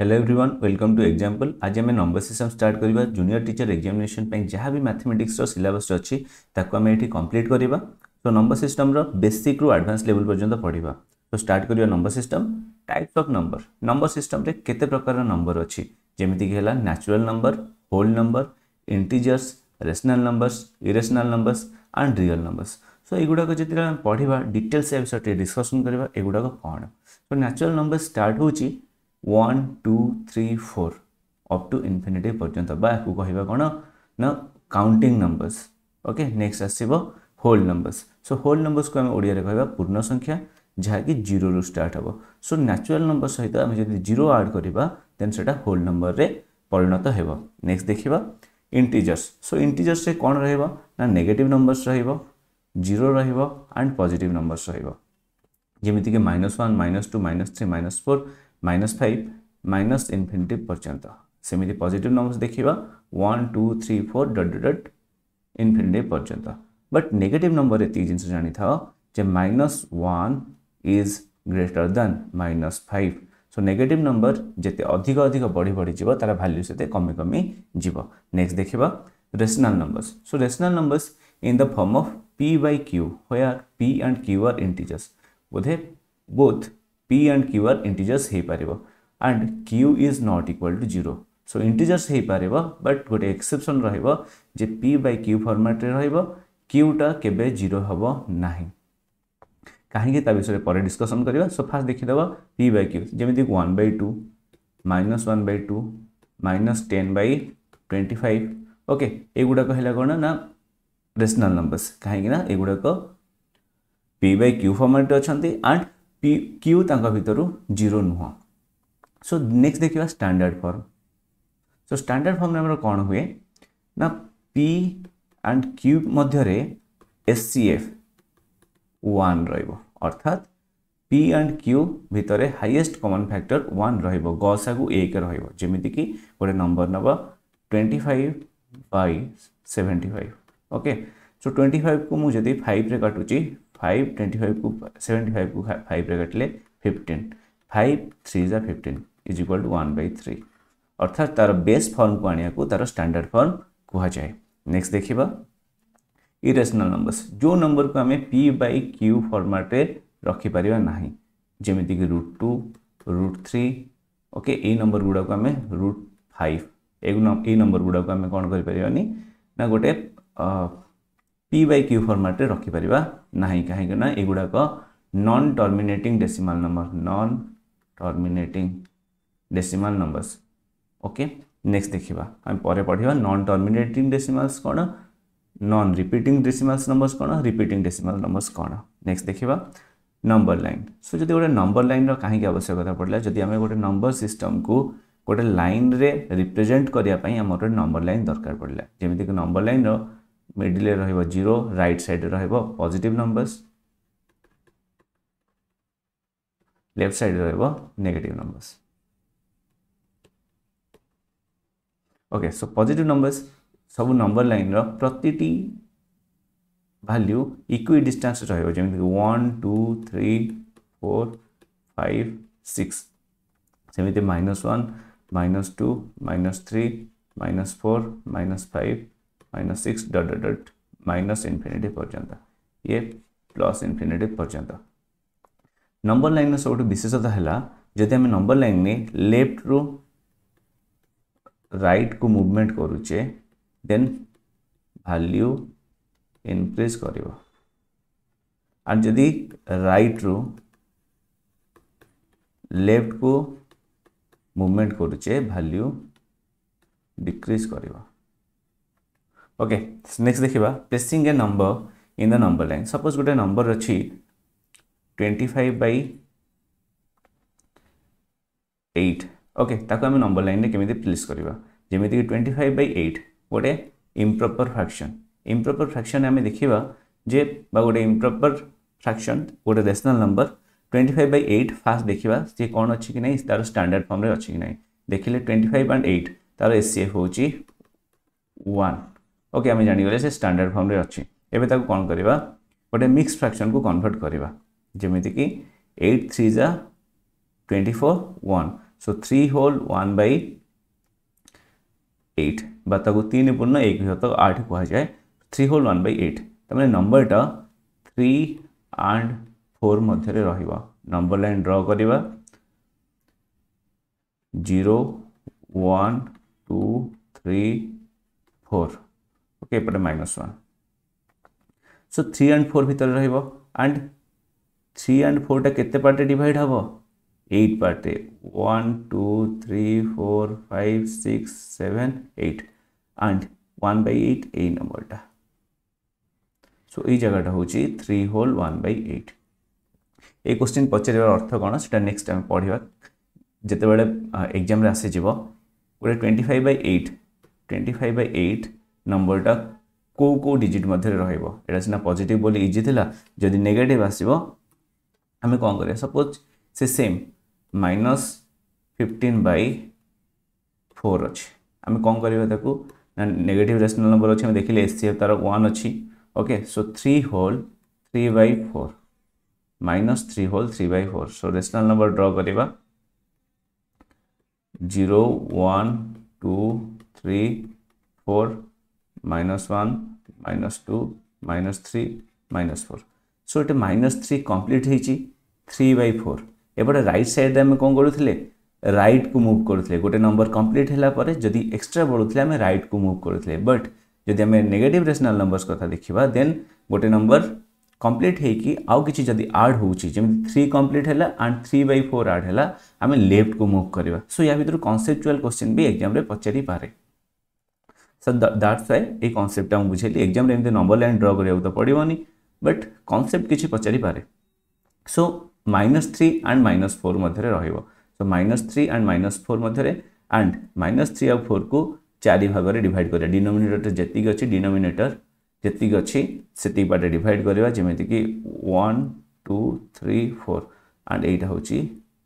Hello everyone welcome to example आज आम number system start करवा जूनियर टीचर एग्जामिनेशन पर जहाँ भी मैथमेटिक्स सिलेबस अच्छी ताको आम ये कम्प्लीट करवा तो नंबर सिस्टम बेसिक रु आडभांस लेवल पर्यटन पढ़ा तो स्टार्ट करवा number system types of number number system रे केते प्रकार नंबर अच्छी जमीक है natural number whole number integers rational numbers irrational numbers and real numbers so युड़ाक जो पढ़ा डिटेल्स से डिस्कसन करवा युड़ाक कौन तो न्याचुराल नंबर स्टार्ट हो one two three four up to infinity ପର୍ଯ୍ୟନ୍ତ ବା ଏହାକୁ କହିବା କ'ଣ ନା କାଉଣ୍ଟିଂ ନମ୍ବର୍ସ ଓକେ ନେକ୍ସଟ ଆସିବ ହୋଲ୍ ନମ୍ବର୍ସ ସୋ ହୋଲ୍ ନମ୍ବର୍ସକୁ ଆମେ ଓଡ଼ିଆରେ କହିବା ପୂର୍ଣ୍ଣ ସଂଖ୍ୟା ଯାହାକି ଜିରୋରୁ ଷ୍ଟାର୍ଟ ହେବ ସୋ ନ୍ୟାଚୁରାଲ୍ ନମ୍ବର ସହିତ ଆମେ ଯଦି ଜିରୋ ଆଡ଼୍ କରିବା ଦେନ୍ ସେଇଟା ହୋଲ୍ ନମ୍ବରରେ ପରିଣତ ହେବ ନେକ୍ସଟ ଦେଖିବା ଇଣ୍ଟିଜର୍ସ ସୋ ଇଣ୍ଟିଜର୍ସରେ କ'ଣ ରହିବ ନା ନେଗେଟିଭ୍ ନମ୍ବର୍ସ ରହିବ ଜିରୋ ରହିବ ଆଣ୍ଡ ପଜିଟିଭ୍ ନମ୍ବର୍ସ ରହିବ ଯେମିତିକି minus one minus two minus three minus four minus five minus infinite पर्यंत सेमती पजिट नंबर्स देखा one two three four dot dot infinite पर्यंत बट नेगेटिव नंबर ये जिन था जे minus one is greater than minus five so negative number जिते अधिक अधिक बढ़ी बढ़ी जीव तार भैल्यू से कमी कमी जीव नेक्स्ट देखा rational numbers so rational numbers in the form of p by q where p and q are integers बोधे both p and q are integers ହେଇପାରିବ and q is not equal to 0 so integers ହେଇପାରିବ but ଗୋଟେ exception ରହିବ ଯେ p by q format ରେ ରହିବ q ଟା କେବେ 0 ହେବ ନାହିଁ କାହିଁକି ତା ବିଷୟରେ ପରେ ଡିସ୍କସନ୍ କରିବା ସୋ ଫାଷ୍ଟ ଦେଖିଦେବା ପି ବାଇ କ୍ୟୁ ଯେମିତି one by two minus one by two minus ten by twenty five okay ଏଗୁଡ଼ାକ ହେଲା କ'ଣ ନା ରେସନାଲ୍ ନମ୍ବର୍ସ କାହିଁକି ନା ଏଗୁଡ଼ାକ ପି ବାଇ କ୍ୟୁ ଫର୍ମାଟ୍ରେ ଅଛନ୍ତି ଆଣ୍ଡ पी क्यू भितर जीरो नुह सो नेक्स्ट देखा standard form so standard form आम कौन हुए ना पी एंड क्यू मध्य एस सी एफ वन रर्थात पी एंड क्यू भितर हाइएस्ट कमन फैक्टर वन रसा को एक कि गोटे नंबर नब twenty five by seventy five okay so twenty five को मुझे फाइव रे काटुची फाइव ट्वेंटी फाइव को सेवेंटी फाइव को फाइव रे काटले फिफ्टीन फाइव थ्री जा fifteen is equal to one by three अर्थात तार बेस फर्म को आने को तार स्टैंडर्ड फर्म कहुए नेक्स्ट देखा इरेसनाल नंबर्स जो नंबर को आम पी बै क्यू फर्माट्रे रखिपर ना जमीक root two root three okay ये नंबर गुड़ाक आम रुट फाइव ए नंबर गुड़ाक आम कौन कर ना गोटे पी बै क्यू फर्माट्रे रखिपारा ना कहीं एगुड़ाक non terminating decimal number non terminating decimal numbers okay next देखा आम पर पढ़ा नन टर्मिनेटिंग डेसिमल्स कौन नन रिपीटिंग डेसिमल्स नंबर्स कौन रिपीटिंग डेसिमल नंबर्स कौन नेक्स्ट देखा नंबर लाइन सो जब गोटे नंबर लाइन रही आवश्यकता पड़ा जब आम गोटे नंबर सिस्टम को गोटे लाइन रे रिप्रेजेंट करने आम गोटे नंबर लाइन दरकार पड़ा जमीक नंबर लाइन र मिडिले zero right side positive numbers left side negative numbers okay so positive numbers सब नंबर लाइन रतिटी भाल्यू इक्वी डिस्टास् रि two three four five six सेमती माइनस वाइनस two minus three minus four minus five minus six dot dot minus infinity पर्यंत ये plus infinity पर्यंत number line सब विशेषता है जब आम नंबर लाइन में लेफ्ट रु राइट को मूवमेंट करूचे देन भैल्यू इनक्रीज कर आर जदि राइट रु लेफ्ट को मूवमेंट करूचे भैल्यू डिक्रीज करिवा ओके नेक्स्ट देखा placing a number in the number line suppose गोटे नंबर अच्छी twenty five by eight okay आम नंबर लाइन में केमी प्लेस करवा जमीक ट्वेंटी फाइव बै एट गोटे इम्प्रपर फ्राक्शन इम्प्रपर फ्राक्शन आम देखा जे बा गोटे इम्प्रपर फ्राक्शन गोटे rational number twenty five by eight first देखा सी कौन अच्छी कि नहीं तार स्टाडार्ड फर्म्रे अच्छी ना देखिले ट्वेंटी फाइव एंड एट तार सी एसीएफ हूँ वन ओके आम जाणीगले से स्टाडार्ड फर्म्रे अच्छी एवं ताको कौन करवा गोटे मिक्स फ्राक्शन को कनभर्ट करवा जमीती एट थ्री जा twenty four one so three whole one by eight बात तीन पूर्ण एक विभक्त आठ जाए three whole one by eight तमें नंबरटा थ्री आंड फोर मध्य रंबर लाइन ड्र करवा zero one two three four okay ये minus one so three and four भितर रंड थ्री एंड फोर टा के पार्टे डिवाइड हे एट पार्टे one two three four five six seven eight and one by eight ए number टा so य जगह हूँ three whole one by eight ये क्वेश्चन पचार अर्थ कौन सीटा नेक्स्ट आम पढ़ा जिते बड़े एग्जाम आसीज गोटे twenty five by eight twenty five by eight number टा को को डिजिट मध्य रहा सीना पजिट बोली इजी थी जदि नेगेट आसो आम कौन कर सपोज से same minus fifteen by four अच्छे आम कौन करेगेटिव रेसनाल नंबर अच्छे देखिले एस सी एफ तार वन अच्छी okay so three whole three by four minus three whole three by four so rational number draw कर zero one two three four minus 1 minus 2 minus 3 minus 4 so it minus 3 complete hechi 3 by 4 एपटे right side आम कौन करूले right को move करूले गोटे number complete होगापर जदि extra बढ़ुला आम right को move करूले but जदि आम नेगेटिव रेसनाल नंबर्स कथा देखा देन गोटे नंबर कम्प्लीट होकि आउ कि जदि आड होमि थ्री कम्प्लीट है एंड थ्री बै फोर आड है आम लेफ्ट को मुव करवा सो या भितर कनसेप्चुआल क्वेश्चन भी एक्जाम पचारि पारे सो दैट्स वाई ये कनसेप्टा मुझे बुझेली एक्जाम एमती नंबर लाइन ड्र करा तो पड़ोनि बट कनसेप्ट कि पचारिपे so minus three and minus four मध्य रो minus three and minus four मध्य एंड माइनस थ्री आउ फोर को चार भाग में डिड कराया डिनोमेटर जीक अच्छे डिनोमेटर जीक अच्छे से बाटे डिड करवा जमीक one two three four and यहाँ हूँ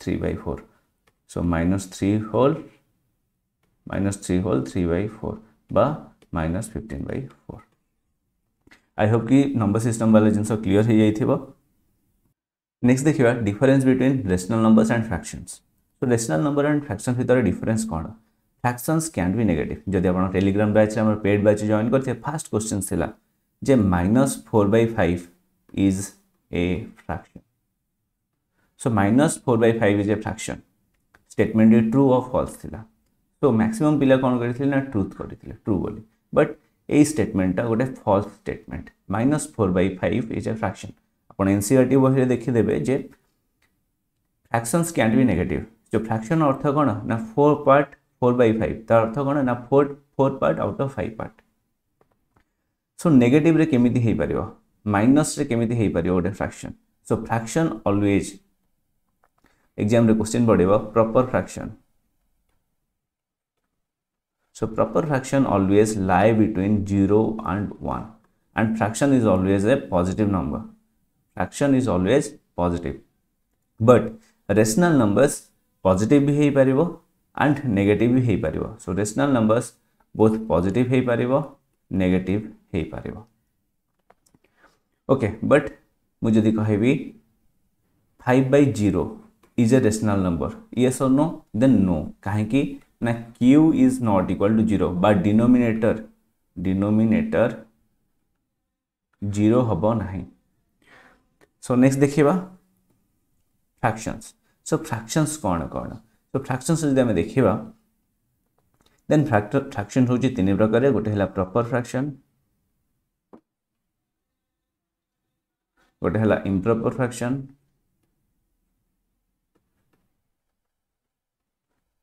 three by four so minus three whole minus three whole three by four minus fifteen by four I hope कि नंबर सिस्टम वाला जिन क्लीयर हो जाइए नेक्स्ट देखा difference between rational numbers and fraction तो rational number and fraction भितर difference कौन fraction can be negative जब आप Telegram batch paid batch join करते फास्ट क्वेश्चन थी जे minus four by five is a fraction so minus four by five is a fraction statement true or false थी तो maximum पिला कौन करते ना ट्रुथ करते ट्रू बोली बट এই স্টেটমেন্টটা গোটে false statement minus four by five is a fraction আপনার এনসিআরটি বহিরে দেখিদেবে যে ফ্রাকশনস ক্যান বি নেগেটিভ যে ফ্রাকশন অর্থ কোণ না four part four by five তার অর্থ কোণ না four four part out of five part so নেগেটিভরে কেমিতি হয়েপার মাইনসরে কেমিতি হয়েপার গোটে ফ্রাকশন সো ফ্রাকশন অলওয়েজ এক্সামে কোশ্চিন পড়ব proper fraction So proper fraction always lie between 0 and 1 and fraction is always a positive number. Fraction is always positive. But rational numbers positive भी ହେଇପାରିବ and negative भी ହେଇପାରିବ. So rational numbers both positive ହେଇପାରିବ negative ହେଇପାରିବ. Okay, but ମୁଁ ଯଦି କହିବି 5 by 0 is a rational number. Yes or no? Then no. କାହିଁକି ना q is not equal to zero but denominator denominator zero हम ना सो नेक्स्ट देखा फ्राक्शन सो फ्राक्शन कौन कौन सो फ्राक्शन जब आम देखा देन फ्राक्शन हूँ तीन प्रकार गोटे प्रपर फ्राक्शन गोटे improper fraction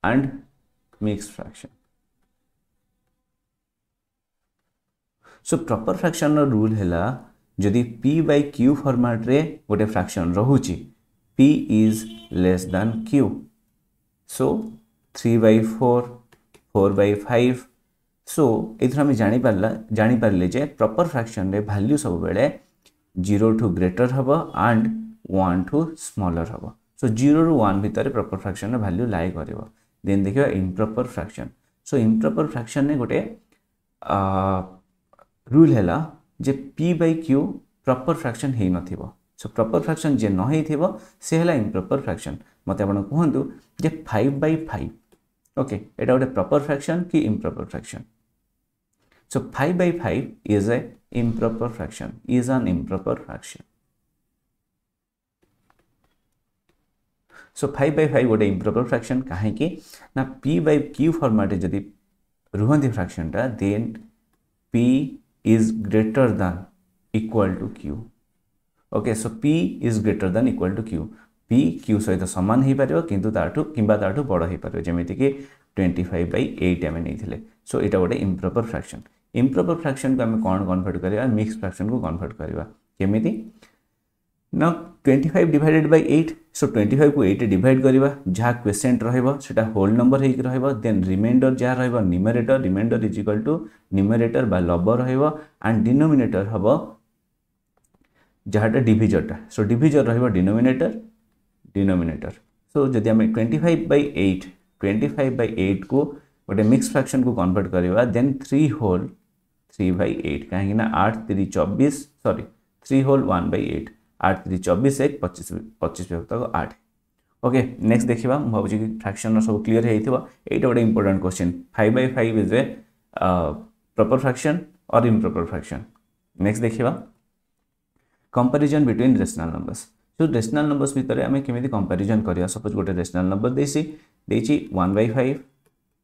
and mix fraction so proper fraction rule है जदि पी बै क्यू फर्माट्रे गोटे फ्राक्शन रोच p is less than q so three by four four by five so यूर आम जापर जापारे जे प्रपर फ्राक्शन रे भैल्यू सब बेले जीरो टू ग्रेटर हम एंड वन टू स्मलर हे सो जीरो रू वन भितर प्रपर फ्राक्शन रैल्यू लाइ कर देन देखिए इंप्रपर फ्राक्शन सो इंप्रपर फ्राक्शन ने गोटे रूल है जे p by q proper fraction हो न सो प्रपर फ्राक्शन जे नई थी सी है इम्प्रपर फ्राक्शन मत आप कहतु जे फाइव बै फाइव ओके यहाँ गोटे प्रपर फ्राक्शन कि improper fraction so five by five is a improper fraction is an improper fraction so five by five गोटे इम्प्रपर फ्राक्शन कहीं पी बै क्यू फर्माटे जदि फ्राक्शन फ्राक्शनटा then p is greater than equal to q okay so p is greater than equal to q p q सहित सामान हो पार कि किंवा बड़ हो पार जमीक ट्वेंटी फाइव बै एट आम नहीं सो यहाँ गोटे इम्प्रपर फ्राक्शन इम्प्रपर फ्राक्शन को आम कौन कनभर्ट कर मिक्स फ्राक्शन को कनभर्ट करवा केमी ना twenty five divided by eight so twenty five को एट डिवाइड करवा जहाँ क्वेश्चन रोटा होल नंबर हो देन रिमाइंडर जहाँ रिमेरेटर reminder is equal to numerator बा लब रंड डिनोमिनेटर हम जहाँटा डिजरटा सो डिजर रिनोमेटर डिनोमेटर सो जदि आम twenty five by eight twenty five by eight को गोटे मिक्स फ्राक्शन को कन्वर्ट करवा दे three whole three by eight कहीं आठ तीन चौबीस सरी three whole one by eight आठ तीन चबिस एक पचीस पचीस विभक्त आठ ओके नेक्स्ट देखा मुझे फ्राक्शन सब क्लीयर होटा तो uh, गोटे important question five by five is a proper fraction और इम्प्रपर फ्राक्शन नेक्स्ट देखा कंपेरिजन बिटवीन रेसनाल नंबर्स जो रेसनाल नंबर्स भितर आम केमी कंपेरिजन करा सपोज गोटे रेसनाल नंबर देसी one by five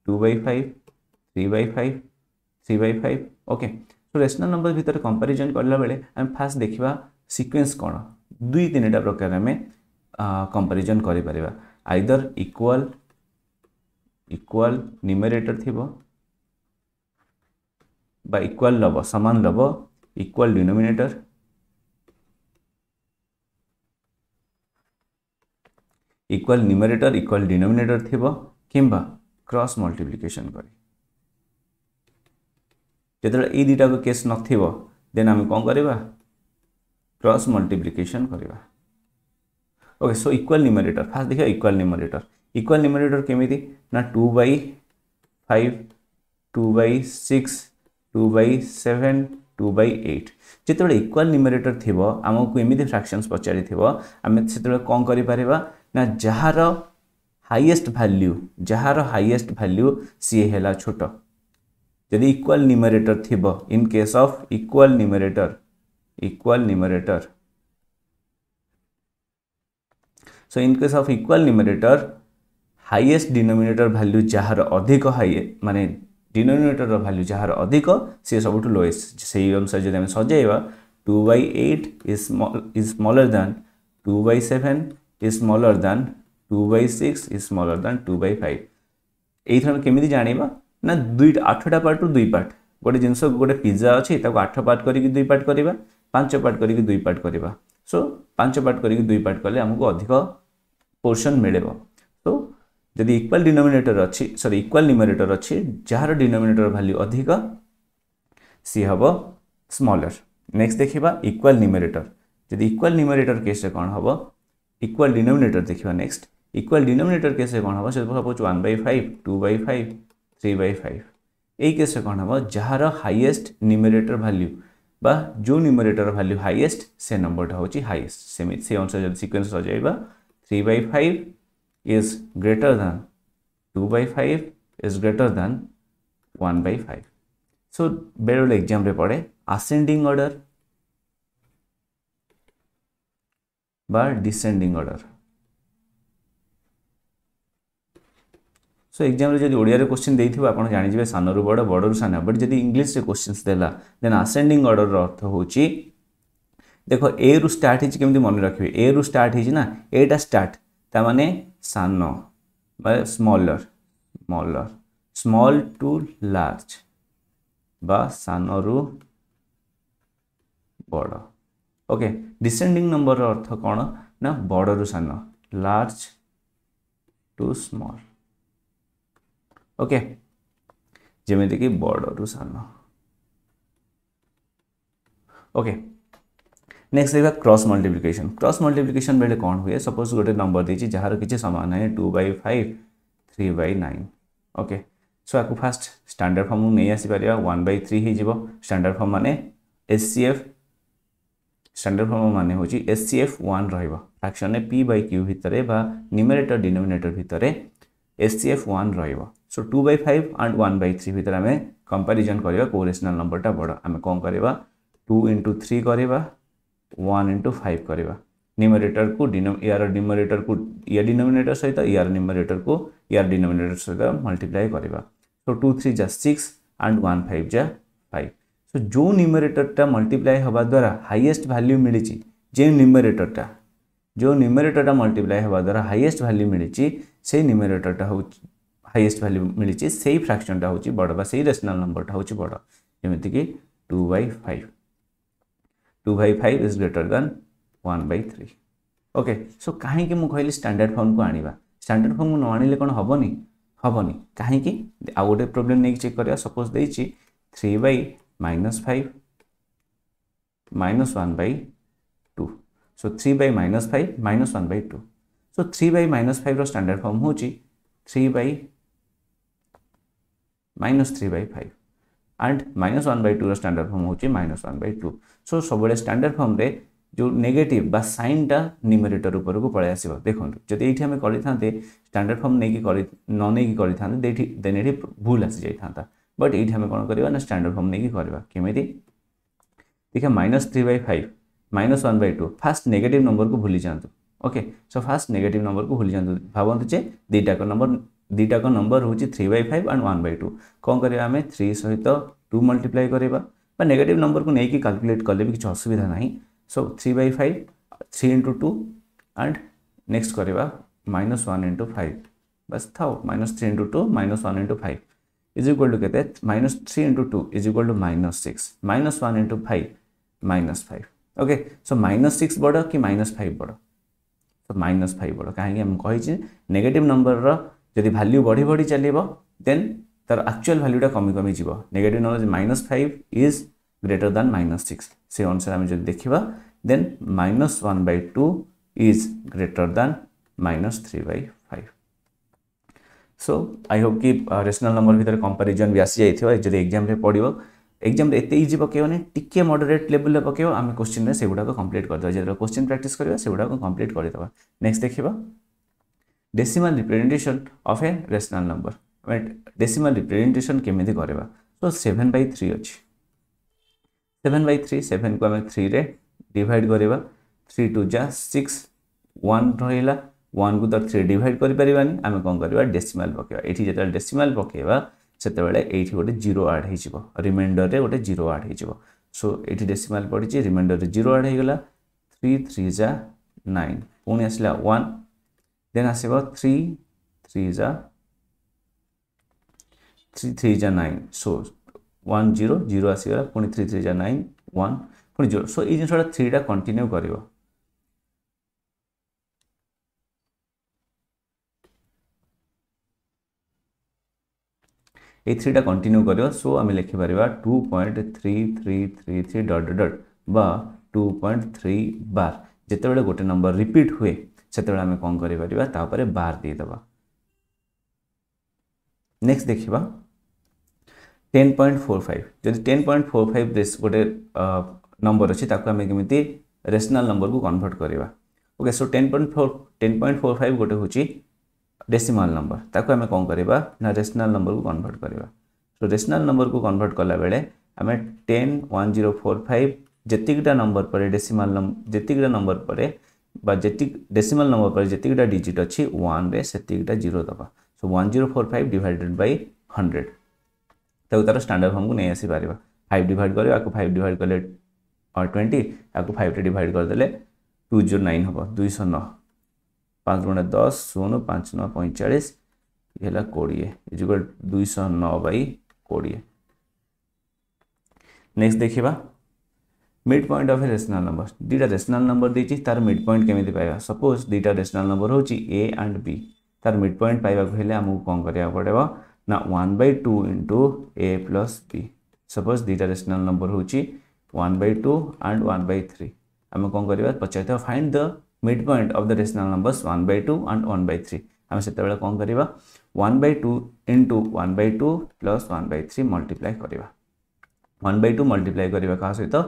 two by five three by five three by five okay तो रेसनाल नंबर भितर कंपेरिजन कला बेले आम फास्ट देखा ସିକ୍ୱେନ୍ସ କ'ଣ ଦୁଇ ତିନିଟା ପ୍ରକାର ଆମେ କମ୍ପାରିଜନ୍ କରିପାରିବା ଆଇଦର ଇକ୍ୱାଲ୍ ଇକ୍ୱାଲ୍ ନ୍ୟୁମେରେଟର୍ ଥିବ বা ଇକ୍ୱାଲ୍ ଲବ ସମାନ ଲବ equal denominator equal numerator equal denominator থিব কিংবা ক্রস মল্টিপ্লিকেশন করে যেতবে এই দুইটাকে কেস নথিব দেন আমি কম করিবা क्रस मल्टिप्लिकेसन करवा okay so equal numerator first देखा इक्वाल न्यूमरेटर इक्वाल न्यूमरेटर केमी ना two by five two by six two by seven two by eight যেতবে ইকুয়াল নিউমেরেটর থিব আমি এমনি ফ্রাকশনস পচারি থিব আমি সেতবে কম করে পারিবা না যার হাইয়েস্ট ভ্যালু যার হাইয়েস্ট ভ্যালু সি হেলা ছোট যদি ইকুয়াল নিউমেরেটর থিব in case of equal numerator equal numerator. So in case of equal numerator, highest denominator value যাহার অধিক হাই মানে ডিনোমিনেটর ভ্যালু যাহার অধিক সি সবুঠু লোয়েস্ট সেই অনুসারে যদি আমি সজাইবা two by eight is smaller than two by seven is smaller than two by six is smaller than two by five এইথর আমি কেমিতি জাঁবা না দুই আঠটা পার্টু দুই পার্ট গোটে জিনিস গোটে পিজা অছি তাকে আঠ পার্ট করি দুই পার্ট করা पांच पार्ट कर दुई पार्ट करवा सो पांच पार्ट कर दुई पार्ट कले आमको अधिक पोर्सन मिले सो जदि इक्वाल डिनोमेटर अच्छी सरी इक्वाल निमोनेटर अच्छी जार डिनोमेटर भैल्यू अधिक सी हम स्मलर नेक्स्ट देखा इक्वाल निमोरेटर जदि इक्वाल निमोरेटर केस कौन हम इक्वाल डिनोमेटर देखा नेक्स्ट इक्वाल डिनोमेटर केस कौन हम सब suppose one by five two by five three by five यही केस कौन हम जार हाइएस्ट निमोरेटर भैल्यू বা ଯେଉଁ ନ୍ୟୁମରେଟର ଭାଲ୍ୟୁ ହାଇଏଷ୍ଟ ସେ ନମ୍ବରଟା ହେଉଛି ହାଇଏଷ୍ଟ ସେମିତି ସେ ଅନୁସାରେ ଯଦି ସିକ୍ୱେନ୍ସ ସଜାଇବା three by five is greater than two by five is greater than one by five so বেরোলে এক্সামরে পড়ে আসেন্ডিং অর্ডার বা ডিসেন্ডিং অর্ডার সো এক্সামে যদি ওড়িয়ার কোশ্চিন দিয়ে আপনার জাঁয়ে সানরু বড় বড়রু সান বট যদি ইংলিশে কোশ্চিন্স দেলা দেন আসেন্ডিং অর্ডর অর্থ হচ্ছে দেখ এ রু স্টার্ট হয়েছে কেমি মনে রাখবে এ রু স্টার্ট হয়েছে না এটা স্টার্ট তা মানে সান মানে smaller smaller small to large বা সানরু বড় ওকে ডিসেন্ডিং নম্বর অর্থ কোণ না বড়রু সান লার্জ টু স্মল ଓକେ बर्ड ବର୍ଡ଼ରରୁ सान ओके नेक्स्ट देखा क्रस मल्टीप्लिकेसन क्रस मल्टीप्लिकेसन बेले कौन हुए सपोज गोटे नंबर देती जार कि सामान है two by five three by nine okay so आपको फास्ट स्टाणार्ड फर्म नहीं आसपर वन बै थ्री हो स्टाणार्ड फर्म मान S C F standard form मान हूँ S C F one fraction P by Q भितर निमेरेटर डिनोमेटर भितर S C F one रहा so two by five and one by three भितर आम comparison करवा को रेसनाल नंबरटा बड़ आम कौन करवा टू इंटु थ्री करवा वन इंटु फाइव करवा निमोरेटर को यार डिनोमिनेटर को यार डिनोमिनेटर सहित यार डिनोमिनेटर को यार डिनोमिनेटर सहित मल्टीप्लाई करवा सो टू थ्री जा सिक्स आंड वन फाइव जा फाइव सो जो टा मल्टीप्लाई हवा द्वारा हाइएस्ट भैल्यू मिली जे टा जो न्यूमरेटरटा मल्टीप्लाई हवा द्वारा हाइएस्ट भैल्यू मिली से निमोरेटरटा हूँ हाइएस्ट भैल्यू मिली से ही फ्राक्शनटा हूँ बड़ बा रेसनाल नंबरटा हूँ बड़ जमीक two by five two by five is greater than one by three okay so कहीं कहली स्टाणार्ड फर्म को आनवा स्टाणार्ड फर्म को न आने कौन हेनी हेनी कहीं आउ गोटे प्रोब्लेम नहीं चेक कर सपोज दे three by minus five minus one by two so three by minus five minus one by two so three by minus five र स्टाणार्ड फर्म हूँ three by minus 3 by 5 and minus 1 by 2 ର standard form ହେଉଛି minus 1 by 2 so ସବୁବେଳେ ଷ୍ଟାଣ୍ଡାର୍ଡ ଫର୍ମରେ ଯେଉଁ negative ବା ସାଇନ୍ଟା ନ୍ୟୁମେରେଟର୍ ଉପରକୁ ପଳାଇ ଆସିବ ଦେଖନ୍ତୁ ଯଦି ଏଇଠି ଆମେ କରିଥାନ୍ତେ ଷ୍ଟାଣ୍ଡାର୍ଡ ଫର୍ମ ନେଇକି କରି ନ ନେଇକି କରିଥାନ୍ତେ ଏଇଠି ଦେନ୍ ଏଠି ଭୁଲ ଆସିଯାଇଥାନ୍ତା ବଟ୍ ଏଇଠି ଆମେ କ'ଣ କରିବା ନା ଷ୍ଟାଣ୍ଡାର୍ଡ ଫର୍ମ ନେଇକି କରିବା କେମିତି ଦେଖିବା minus three by five minus one by two first negative ନମ୍ବରକୁ ଭୁଲି ଯାଆନ୍ତୁ ଓକେ ସୋ ଫାର୍ଷ୍ଟ ନେଗେଟିଭ୍ ନମ୍ବରକୁ ଭୁଲି ଯାଆନ୍ତୁ ଭାବନ୍ତୁ ଯେ ଦୁଇଟାକ ନମ୍ବର दुटाक नंबर हूँ three by five and one by two कौन करवा थ्री सहित टू मल्टीप्लाई करवा नेगेट नंबर को लेकिन काल्कुलेट कले भी कि असुविधा ना so three by five three into two and next कर माइनस वन इंटु फाइव बस थाओ minus three into two minus one into five is equal to के minus three into two is equal to minus six minus one into five minus five okay so minus six बड़ कि minus five बड़ तो minus five बड़ कहीं negative number रहा जदि value बढ़ी बढ़ी चलो देन तार आक्चुअल भैल्यूटा कमी कमी जी negative knowledge minus five is greater than minus six से अनुसार आम जब देखा then minus one by two is greater than minus three by five so I hope कि रेसनाल नंबर भितर कंपेरिजन भी आसी जाइए जब एक्जाम पड़ो एक्जाम ये इजी पकेबाने टी मडरेट लेवल में आम क्वेश्चन में से कंप्लीट कर करदे जो क्वेश्चन प्राक्ट करवा से गुड़ाक कम्प्लीट करदे नेक्स्ट देखा decimal representation of a rational number right decimal representation कर करवा सेभेन बै थ्री अच्छी सेभेन बै थ्री सेभेन को आम थ्री डिड डिवाइड करवा थ्री टू जा सिक्स वन रहा वन को तो थ्री डिवाइड करें कौन करवा डेसीमाल पकेवा ये जो डेसीमाल पकेवा से गोटे जीरो आड हो रिमाइंडर में गोटे जीरो आड हो सो ये डेसीमाल पड़ी रिमाइंडर रे जीरो आड होगा थ्री थ्री जा नाइन पुणी आसला वन দেন ଆସିବ থ্রি থ্রি যা থ্রি থ্রি যা nine so one zero zero ଆସିଗଲା ପୁଣି থ্রি থ্রি যা নাইন ওয়ান ପୁଣି ଜିରୋ ସୋ ଏଇ ଜିନିଷଟା ଥ୍ରୀଟା କଣ୍ଟିନ୍ୟୁ କରିବ এই থ্রিটা কন্টিনিউ করিব সো আমি লিখিপারা two point three three three three dot dot বা টু পয়েন্ট থ্রি বার যেতবে গোটে নম্বর রিপিট হুয়ে सेत कौन कर बार देद नेक्स्ट देखा टेन पॉइंट फोर फाइव जदि टेन पॉइंट फोर फाइव गोटे नंबर अच्छे आम कमी रेसनाल नंबर को कनभर्ट करवा okay so ten point four ten point four five गोटे हूँ डेसीमाल नंबर ताको आम कौन करवा रेसनाल नंबर को कनभर्ट करवा सो रेसनाल नंबर को कनभर्ट कला बेले आम ten one zero four five जितकीटा नंबर पर डेसीमाल नंबर जितकीटा नंबर पर डेसिमल नंबर पर जितकटा डिजिट अच्छी वन से जीरो दबा so one zero four five divided by hundred तो तरह स्टाणार्ड फर्म को नहीं आसपार फाइव डिड कर फाइव डिड कले ट्वेंटी आपको फाइव टाइम डिड करदे टू जीरो नाइन हम दुई नौ गुण दस शून पाँच नौ पैंचाला कोड़े इजुक नौ बै कोड़े नेक्स्ट देखा mid point of a rational number दुटा रेसनाल नंबर देती तार मिड पॉइंट केमी पाया सपोज दुटा रेसनाल नंबर हो ए बी तार मिड पॉइंट पाइबा आमको कौन करा पड़े ना one by two into A plus B suppose दुटा रेसनाल नंबर हूँ one by two and one by three आम कौन कर पचार find the mid point of the rational numbers one by two and one by three आम से कौन करवा one by two into one by two plus one by three multiply करवा one by two multiply करवा सहित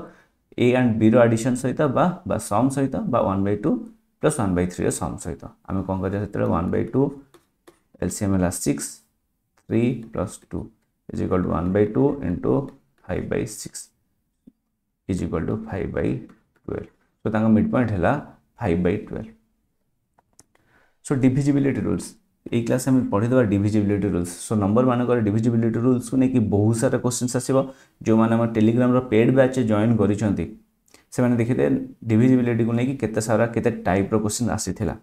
A and ବିର addition ସହିତ ବା ବା ସମ୍ ସହିତ ବା one by two plus one by ଥ୍ରୀର ସମ୍ ସହିତ ଆମେ କ'ଣ କରିବା ସେତେବେଳେ ୱାନ୍ ବାଇ ଟୁ ଏଲ୍ସିଏମ୍ ହେଲା six three plus two is equal to one by two into five by six is equal to five by twelve so ତାଙ୍କ mid point ହେଲା five by twelve so divisibility rules এই ক্লাসে আমি পড়িদেবা divisibility rules so number মানকর divisibility rules কু নেকি বহু সারা কোশ্চেন্স আসিব যে মানে আমার টেলিগ্রামর পেড ব্যাচে জয়েন করিছন্তি সেমানে দেখিতে ডিভিজিবিলিটি কু নেকি কেতে সারা কেতে টাইপর কোশ্চেন আসিছিলা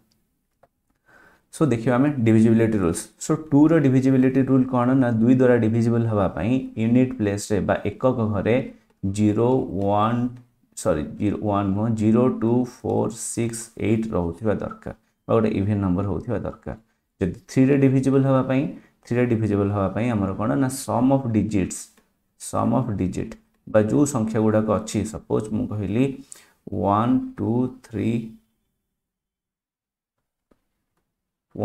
सो देखिए आम divisibility rules so two divisibility rule कौन ना दुई द्वारा डिविजिबल हाँपाई यूनिट प्लेस एकक घरे जीरो वन सरी जीरो वन नुह zero two four six eight रोक दरकार गोटे इभेन नंबर हो दरकार ଯଦି ଥ୍ରୀରେ ଡିଭିଜିବଲ୍ ହେବା ପାଇଁ ଥ୍ରୀରେ ଡିଭିଜିବଲ୍ ହେବା ପାଇଁ ଆମର କ'ଣ ନା sum of digits sum of digit ବା ଯେଉଁ ସଂଖ୍ୟା ଗୁଡ଼ାକ ଅଛି ସପୋଜ୍ ମୁଁ କହିଲି one two three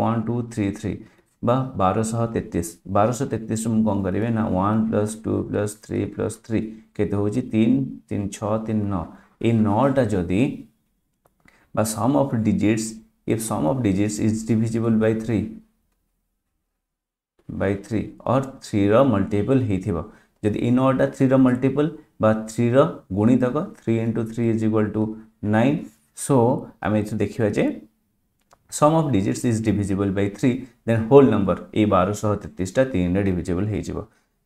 one two three three বা বারোশহ তেত্রিশ বারোশো তেত্রিশ মু কম করবে না one plus two plus three plus three কেতে হচ্ছে তিন তিন ছ তিন ন এই নটা যদি বা sum of digits if sum of digits is divisible by 3 by 3 or 3 ର ମଲ୍ଟିପଲ୍ ହେଇଥିବ ଯଦି ଏଇ ନଅଟା ଥ୍ରୀର ମଲ୍ଟିପଲ୍ ବା ଥ୍ରୀର ଗୁଣିତକ three into three is equal to nine so ଆମେ ଏଥିରୁ ଦେଖିବା ଯେ sum of digits is divisible by three then whole number ଏଇ ବାରଶହ ତେତିଶଟା ତିନିରେ ଡିଭିଜିବଲ୍ ହେଇଯିବ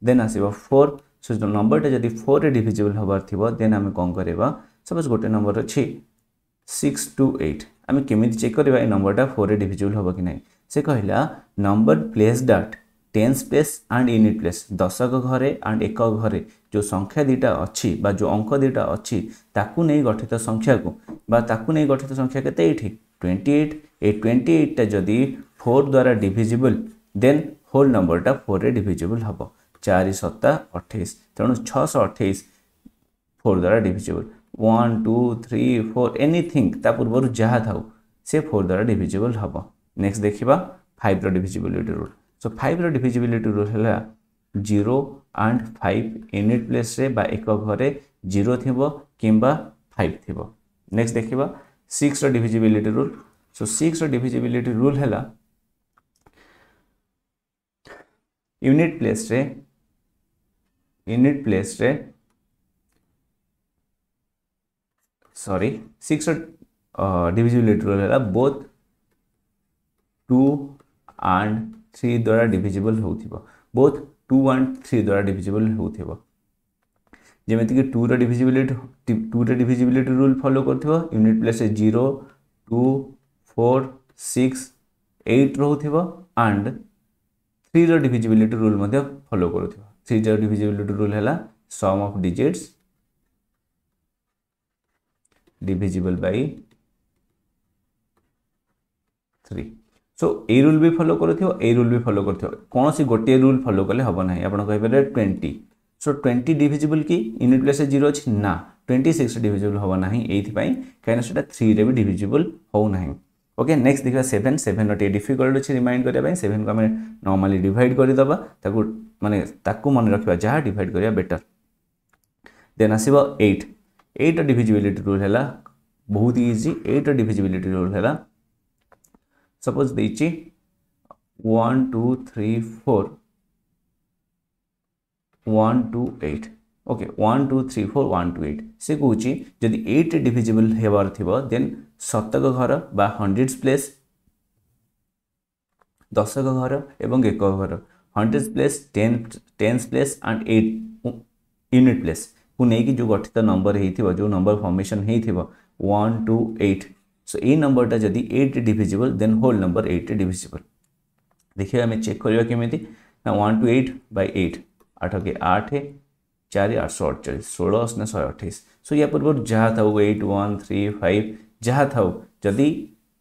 ଦେନ୍ ଆସିବ ଫୋର୍ ସୋ ନମ୍ବରଟା ଯଦି ଫୋର୍ରେ ଡିଭିଜିବଲ୍ ହେବାର ଥିବ ଦେନ୍ ଆମେ କ'ଣ କରିବା ସପୋଜ୍ ଗୋଟେ ନମ୍ବର ଅଛି ସିକ୍ସ ଟୁ ଏଇଟ୍ আমি কেমিতি চেক করা এই নম্বরটা ফোরে ডিভিজিবল হব কি না সে কহিলা নম্বর প্লেস ডাট tens place and unit place দশক ঘরে আন্ড একক ঘরে যে সংখ্যা দুইটা অছি বা যে অঙ্ক দুইটা অছি তাকু নেই গঠিত সংখ্যাকু বা তাকু নেই গঠিত সংখ্যা কেতে এইটি টোয়েন্টি এইট এই টোয়েন্টি এইটটা যদি ফোর দ্বারা ডিভিজিবল দেন হোল নম্বরটা ফোরে ডিভিজিবল হব চারি সত্তা অঠেইশ তেমন ছশো অঠেইশ ফোর দ্বারা divisible one two three four anything ତା ପୂର୍ବରୁ ଯାହା ଥାଉ ସେ ଫୋର୍ ଦ୍ୱାରା ଡିଭିଜିବଲ୍ ହେବ ନେକ୍ସଟ ଦେଖିବା ଫାଇଭ୍ର ଡିଭିଜିବିଲିଟି ରୁଲ୍ ସୋ ଫାଇଭ୍ର ଡିଭିଜିବିଲିଟି ରୁଲ୍ ହେଲା ଜିରୋ ଆଣ୍ଡ ଫାଇଭ୍ ୟୁନିଟ୍ ପ୍ଲେସ୍ରେ ବା ଏକ ଘରେ ଜିରୋ ଥିବ କିମ୍ବା ଫାଇଭ୍ ଥିବ ନେକ୍ସଟ ଦେଖିବା ସିକ୍ସର ଡିଭିଜିବିଲିଟି ରୁଲ୍ ସୋ ସିକ୍ସର ଡିଭିଜିବିଲିଟି ରୁଲ୍ ହେଲା ୟୁନିଟ୍ ପ୍ଲେସ୍ରେ ୟୁନିଟ୍ ପ୍ଲେସ୍ରେ sorry, 6 uh, divisible literal है both 2 and 3 द्वारा divisible होथिबो both 2 and 3 द्वारा divisible होथिबो ଯେମିତି କି 2 ର divisibility 2 ର divisibility rule follow करथिबो unit place 0 2 4 6 8 रहउथिबो and 3 ର divisibility rule मध्ये follow करथिबो 3 ର divisibility rule हैला sum of digits divisible by 3 so এই রুল বি ফলো করুথিব এই রুল বি ফলো করুথিব কোনসি গোটিয়ে রুল ফলো কলে হব না আপন কইপারে 20 সো 20 ডিভিজিবল কি ইউনিট প্লেসে 0 আছে না 26 ডিভিজিবল হব না এইথি পাই কারণ সেটা 3 রে বি ডিভিজিবল হও না ओके नेक्स्ट देखा सेभेन सेभेन टे डिफिकल्ट अच्छे रिमाइंड करने सेभेन को आम नर्माली डिवाइड करदेबा मानने मन रखा जहाँ डिवाइड करवा बेटर देन आसब एट ଏଇଟା ଡିଭିଜିବିଲିଟି ରୁଲ୍ है बहुत इजी ଏଇଟା ଡିଭିଜିବିଲିଟି ରୁଲ୍ ହେଲା ସପୋଜ୍ ଦେଇଛି one two three four one two eight okay one two three four one two eight से कहूँ जदि एट डिविजिबल होबार थी देन शतक घर बा हंड्रेड्स प्लेस दशक घर एवं एक घर hundred place ten place and at unit place को लेकिन जो गठित नंबर हो जो नंबर फर्मेसन होता one two eight so number टा जदि eight divisible then whole number eight divisible देखिए आम चेक करवा के ना one two eight by eight आठ के आठ चार आठशह अड़चाश षोलश ना शहे अठाई सो या पूर्व जहाँ था एट वन थ्री फाइव जहाँ था जदि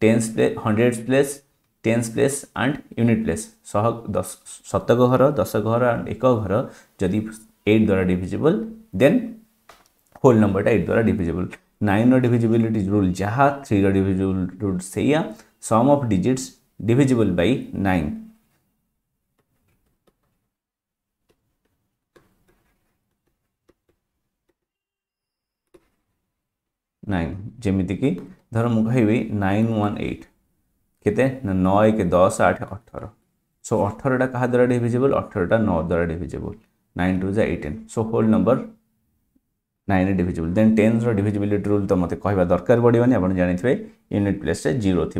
tens place hundred place tens place and unit place সহ দশ শতক घर দশ ঘর আন্ড এক ঘর যদি এইট দ্বারা ডিভিজিবল দেন হোল নম্বরটা এইট দ্বারা ডিভিজিবল নাইনর ডিভিজিবিলিটি রুল যাহা থ্রির ডিভিজিবল রুল সেইয়া sum of digits divisible by nine nine যেমিতিকি ধর মু কহবি নাইন ওয়ান এইট কেতে না ন এক দশ আঠ অঠর সো অঠরটা কাহা দ্বারা ডিভিজিবল অঠরটা ন দ্বারা ডিভিজিবল নাইন টু যা eighteen so whole number nine divisible then टेन्सर डिभिजिबिलिटी रूल तो मत कह दरकार पड़ोनी आप जानते यूनिट प्लेस जीरो थी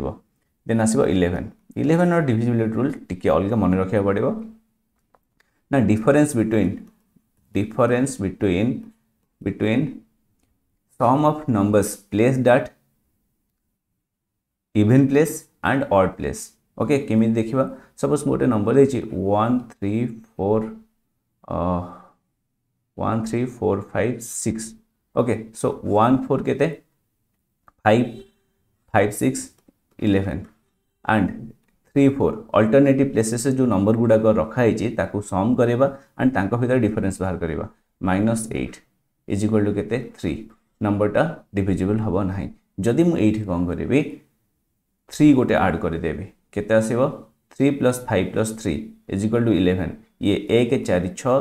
देन आसो इलेवेन इलेवेन डिभिजिबिलिटी रूल टी अलग मन रखा पड़ो ना difference between difference between between sum of numbers place डाट even place and odd place okay किमी देखा सपोज गोटे नंबर देखिए one three four one three four five six okay so one four के थे five five six eleven and three four alternative places जो number गुड़ाक रखाई सम करवा एंड भितर डिफरेन्स बाहर करवा minus eight is equal to के थ्री नंबरटा डिविजिबल हम ना जदि मुझे ये कौन करी थ्री गोटे आड करदेवि case three plus five plus three is equal to eleven ये एक चार छः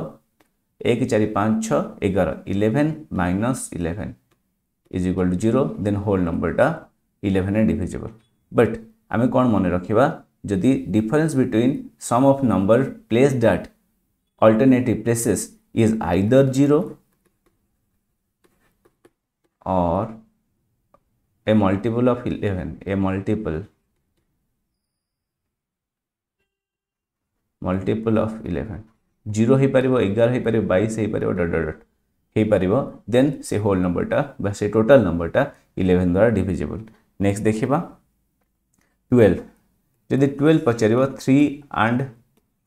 एक चार पाँच छः एगार eleven minus eleven is equal to zero then whole नंबरटा इलेवेन डिविजेबल बट आम कौन मन रखा जदि difference between sum of number place डाट alternative places is either zero और a multiple of eleven a multiple multiple of eleven zero एगार हो पार बैश हो पार डट डट हो पार देन से होल नंबरटा से टोटाल नंबरटा इलेवेन द्वारा डिजेबल नेक्स्ट देखा ट्वेल्व जब ट्वेल्व पचार three and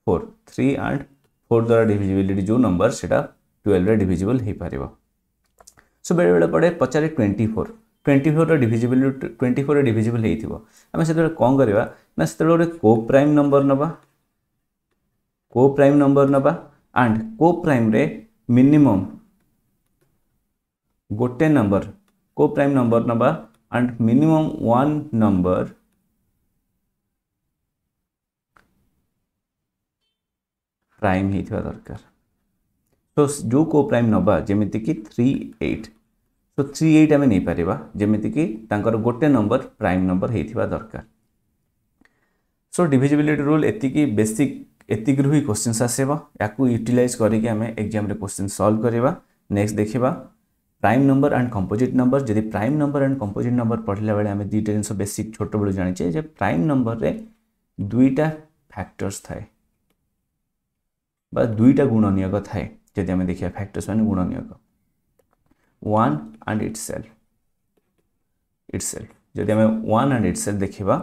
four three and four द्वारा डिजिबिलिटी जो नंबर से ट्वेल्व डिजिबल हो पार सो बेले बेले पड़े पचारे twenty four twenty four divisibility twenty four divisible होती है आम से कौन करवा से गोटे को प्राइम नंबर नवा को प्राइम नंबर नवा एंड को प्राइम रे मिनिमम गोटे नंबर को प्राइम नंबर नवा and minimum one number prime होता दरकार तो जो को प्राइम नवा जमीक थ्री एट तो थ्री एट आम नहीं पार जमीक गोटे नंबर प्राइम नंबर दरकार सो डिजिबिलिटी रूल एति बेसिक एतिक्रु ही क्वेश्चन आसव या यूटिलइज करें एक्जाम क्वेश्चन सल्व करवा नेक्स्ट देखा prime number and composite number जब prime number and composite number पढ़ला बेल दुईटा जिन बेसिक छोट बलू जाने जे प्राइम नंबर में दुईटा फैक्टर्स थाए दुईटा गुण नियोग थाए जदि आम देखा फैक्टर्स मैंने गुण नियोग one and itself it जदि आम वन आंड इट सेल्फ देखा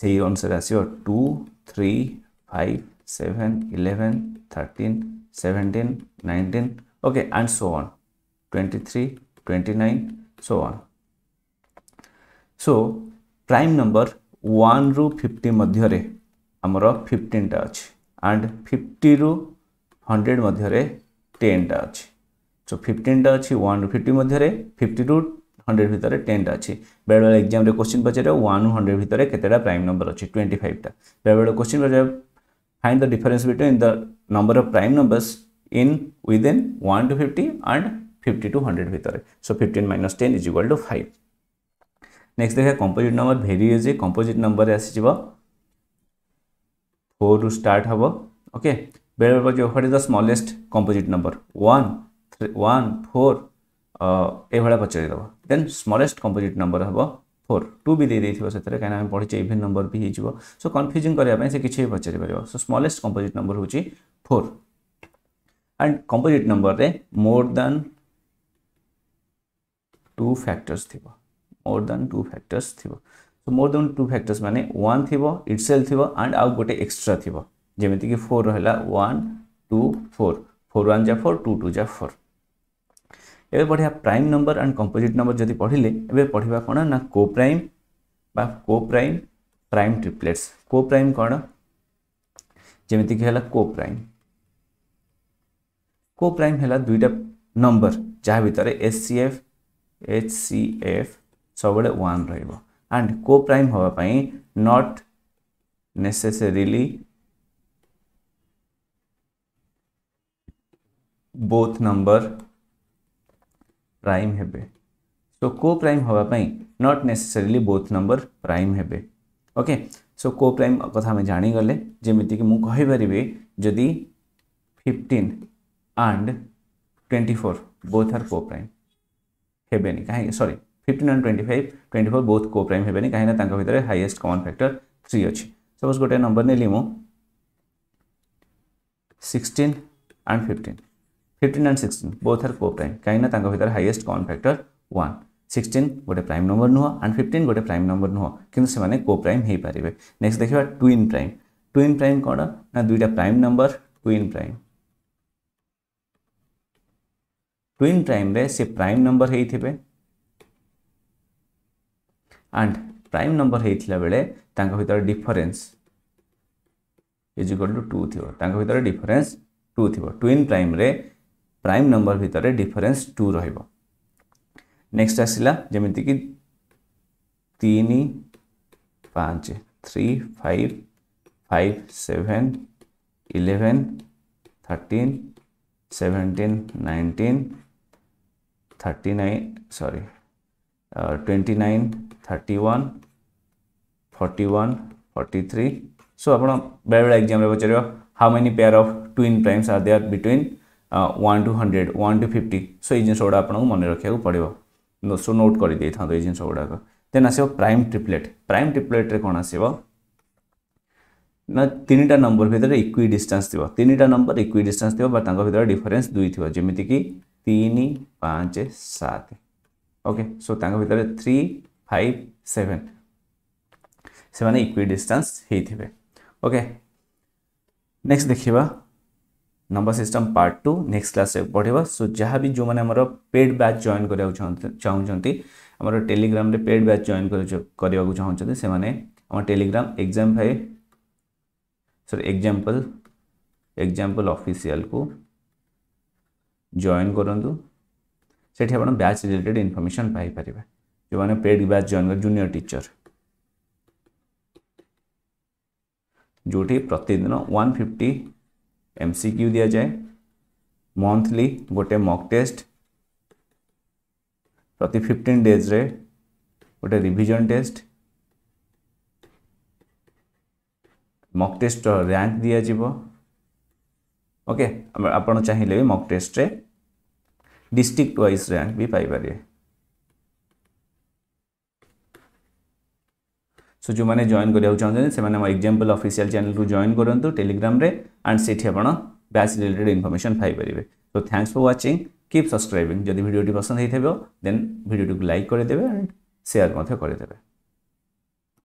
से ही अनुसार आस two three 5 7 11 13 17 19 okay and so on 23 29 so on so prime number 1 ru 50 ମଧ୍ୟରେ ଆମର 15ଟା ଅଛି ଆଣ୍ଡ 50 ru 100 ମଧ୍ୟରେ 10ଟା ଅଛି ସୋ 15ଟା ଅଛି 1 ru 50 ମଧ୍ୟରେ 50 ru 100 ভিতরে 10টা আছে বেড়বেড়ে এক্সামে কোশ্চিন रे 1 ରୁ 100 ভিতরে प्राइम नंबर अछि 25 टा বেড়বেড়ে क्वेश्चन পচারে find the difference between the number of prime numbers in within 1 to 50 and 50 to 100 vitare. So 15 minus 10 is equal to 5. Next they have composite number very easy. Composite number as it is 4 to start. Hava. Okay. Where was your what is the smallest composite number? 1, 3, 1, 4. Uh, then smallest composite number four two भी देदेव से कहीं पढ़ी even number भी हो सो कनफ्यूजिंग से किसी भी पचारि पार सो स्मले कंपोजिट नंबर हूँ फोर एंड कंपोजिट नंबर में मोर दैन टू फैक्टर्स थी मोर दैन टू फैक्टर्स थी so more than two factors मैंने वन थी इट्स थी एंड आउ गोटे एक्सट्रा थी जमीक फोर रहा one two four four one जा फोर टू टू जा फोर एवं बढ़िया prime number and composite number जब पढ़ले पढ़ा कौन ना को प्राइम बा coprime prime triplets coprime कौन जमीक है को प्राइम को प्राइम है दुईटा नंबर जहाँ भितर S C F H C F सब वन रो प्राइम हाँपाई not necessarily both number prime हे सो को प्राइम हाँपाई not necessarily both number prime हे ओके सो को प्राइम कथ जाणीगले जमीक मुझे जदि fifteen and twenty four both are coprime हे कहीं सरी fifteen and twenty five twenty four both coprime हेनी कहीं भितर हाइएस्ट कमन फैक्टर थ्री अच्छे सपोज गोटे नंबर नेली मुझ sixteen and fifteen fifteen and sixteen both are coprime कहीं भितर highest common factor one sixteen गोटे प्राइम नंबर नुह एंड फिफ्टन गोटे प्राइम नंबर नुह कि को प्राइम हो पारे नेक्स्ट देखा ट्विन प्राइम ट्विन प्राइम कौन ना दुईटा prime number twin prime twin prime रे से प्राइम नंबर होते एंड प्राइम नंबर होता बेले भितर difference is equal to two थी भितर डिफरेन्स टू थी ट्विन प्राइम रे प्राइम नंबर भितर डिफरेन्स टू रेक्स्ट आसला जमीक तीन पाँच three five five seven eleven thirteen seventeen nineteen thirty nine sorry twenty nine thirty one forty one forty three so आप बेले बेले एक्जाम पचार how many pair of twin primes are there between one two hundred one two fifty so ये जिनस गुड़ा आपको मन रखा पड़ो सो नोट कर दे था जिन गुड़ाक देन आस प्राइम ट्रिप्लेट प्राइम ट्रिपलेट्रे कौन आस ना तीन टा नंबर भितर इक्वी डिस्टास् थी तीन टा नंबर इक्वी डिस्टास् थी भितर डिफरेन्स दुई थी जमीक तीन पाँच सात ओके सो भितर थ्री फाइव सेवेन से मैंने इक्वी डिस्टास् ओके नेक्स्ट देखा number system part two next class बढ़े सो जहाँ भी जो मैंने पेड बैच जॉन कर चाहूँगी आम टेलीग्राम पेड बैच जॉन कर चाहते से मैंने टेलीग्राम एक्जाम भाई सरी एक्जामपल एक्जामपल अफिशियाल को जॉन करूँ से बैच रिलेटेड इनफर्मेशन पाई जो मैंने पेड बैच जॉन कर जूनियर टीचर जो प्रतिदिन वन फिफ्टी एमसीक्यू दिया जाए मंथली गोटे मक टेस्ट प्रति फिफ्टन डेज्रे गोटे revision test mock test rank दि ओके आपण चाहिए भी mock test district wise rank भी पाइपर সো ଯେଉଁମାନେ ଜଏନ୍ କରିବାକୁ ଚାହୁଁଛନ୍ତି ସେମାନେ ମୋ ଏକ୍ଜାମ୍ପଲ୍ ଅଫିସିଆଲ୍ ଚ୍ୟାନେଲ୍କୁ ଜଏନ୍ କରନ୍ତୁ ଟେଲିଗ୍ରାମ୍ରେ ଆଣ୍ଡ ସେଠି ଆପଣ ବ୍ୟାଚ୍ ରିଲେଟେଡ୍ ଇନଫର୍ମେସନ୍ ପାଇପାରିବେ so thanks for watching keep subscribing ଯଦି ଭିଡ଼ିଓଟି ପସନ୍ଦ ହେଇଥିବ ଦେନ୍ ଭିଡ଼ିଓଟିକୁ ଲାଇକ୍ କରିଦେବେ ଆଣ୍ଡ ସେୟାର୍ ମଧ୍ୟ କରିଦେବେ